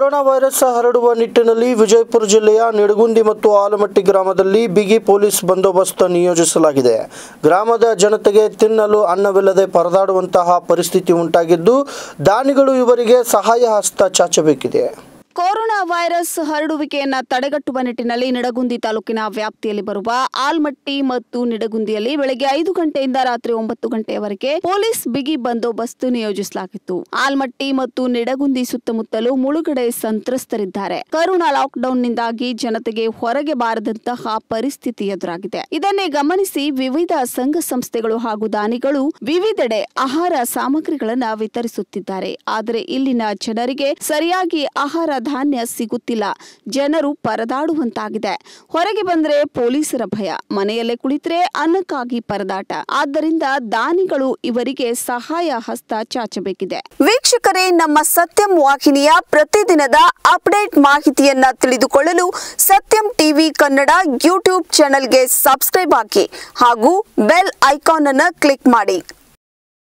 corona virus ಹರಡುವ ನಿಟ್ಟಿನಲ್ಲಿ ವಿಜಯಪುರ ಜಿಲ್ಲೆಯ ನಿಡಗುಂದಿ ಮತ್ತು ಆಲಮಟ್ಟಿ ಗ್ರಾಮದಲ್ಲಿ ಬಿಗಿ ಪೊಲೀಸ್ ಬಂದೋಬಸ್ತ್ ನಿಯೋಜಿಸಲಾಗಿದೆ ಗ್ರಾಮದ ಜನತೆಗೆ ತಿನ್ನಲು ಅನ್ನವಿಲ್ಲದೆ ಪರದಾಡುವಂತಹ ಪರಿಸ್ಥಿತಿ ಉಂಟಾಗಿದ್ದು ದಾನಿಗಳು ಇವರಿಗೆ ಸಹಾಯ ಹಸ್ತ ಚಾಚಬೇಕಿದೆ ಕೊರೋನಾ ವೈರಸ್ ಹರಡುವಿಕೆಯನ್ನು ತಡೆಗಟ್ಟುವ ನಿಟ್ಟಿನಲ್ಲಿ ನಿಡಗುಂದಿ ತಾಲೂಕಿನ ವ್ಯಾಪ್ತಿಯಲ್ಲಿ ಬರುವ ಆಲ್ಮಟ್ಟಿ ಮತ್ತು ನಿಡಗುಂದಿಯಲ್ಲಿ ಬೆಳಗ್ಗೆ ಐದು ಗಂಟೆಯಿಂದ ರಾತ್ರಿ ಒಂಬತ್ತು ಗಂಟೆಯವರೆಗೆ ಪೊಲೀಸ್ ಬಿಗಿ ಬಂದೋಬಸ್ತ್ ನಿಯೋಜಿಸಲಾಗಿತ್ತು ಆಲ್ಮಟ್ಟಿ ಮತ್ತು ನಿಡಗುಂದಿ ಸುತ್ತಮುತ್ತಲೂ ಮುಳುಗಡೆ ಸಂತ್ರಸ್ತರಿದ್ದಾರೆ ಕೊರೋನಾ ಲಾಕ್ಡೌನ್ ನಿಂದಾಗಿ ಜನತೆಗೆ ಹೊರಗೆ ಬಾರದಂತಹ ಪರಿಸ್ಥಿತಿ ಎದುರಾಗಿದೆ ಇದನ್ನೇ ಗಮನಿಸಿ ವಿವಿಧ ಸಂಘ ಸಂಸ್ಥೆಗಳು ಹಾಗೂ ದಾನಿಗಳು ವಿವಿಧೆಡೆ ಆಹಾರ ಸಾಮಗ್ರಿಗಳನ್ನು ವಿತರಿಸುತ್ತಿದ್ದಾರೆ ಆದರೆ ಇಲ್ಲಿನ ಜನರಿಗೆ ಸರಿಯಾಗಿ ಆಹಾರ ಧಾನ್ಯ ಸಿಗುತ್ತಿಲ್ಲ ಜನರು ಪರದಾಡುವಂತಾಗಿದೆ ಹೊರಗೆ ಬಂದರೆ ಪೊಲೀಸರ ಭಯ ಮನೆಯಲ್ಲೇ ಕುಳಿತರೆ ಅನ್ನಕ್ಕಾಗಿ ಪರದಾಟ ಆದ್ದರಿಂದ ದಾನಿಗಳು ಇವರಿಗೆ ಸಹಾಯ ಹಸ್ತ ಚಾಚಬೇಕಿದೆ ವೀಕ್ಷಕರೇ ನಮ್ಮ ಸತ್ಯಂ ವಾಹಿನಿಯ ಪ್ರತಿದಿನದ ಅಪ್ಡೇಟ್ ಮಾಹಿತಿಯನ್ನ ತಿಳಿದುಕೊಳ್ಳಲು ಸತ್ಯಂ ಟಿವಿ ಕನ್ನಡ ಯೂಟ್ಯೂಬ್ ಚಾನೆಲ್ಗೆ ಸಬ್ಸ್ಕ್ರೈಬ್ ಹಾಕಿ ಹಾಗೂ ಬೆಲ್ ಐಕಾನ್ ಅನ್ನು ಕ್ಲಿಕ್ ಮಾಡಿ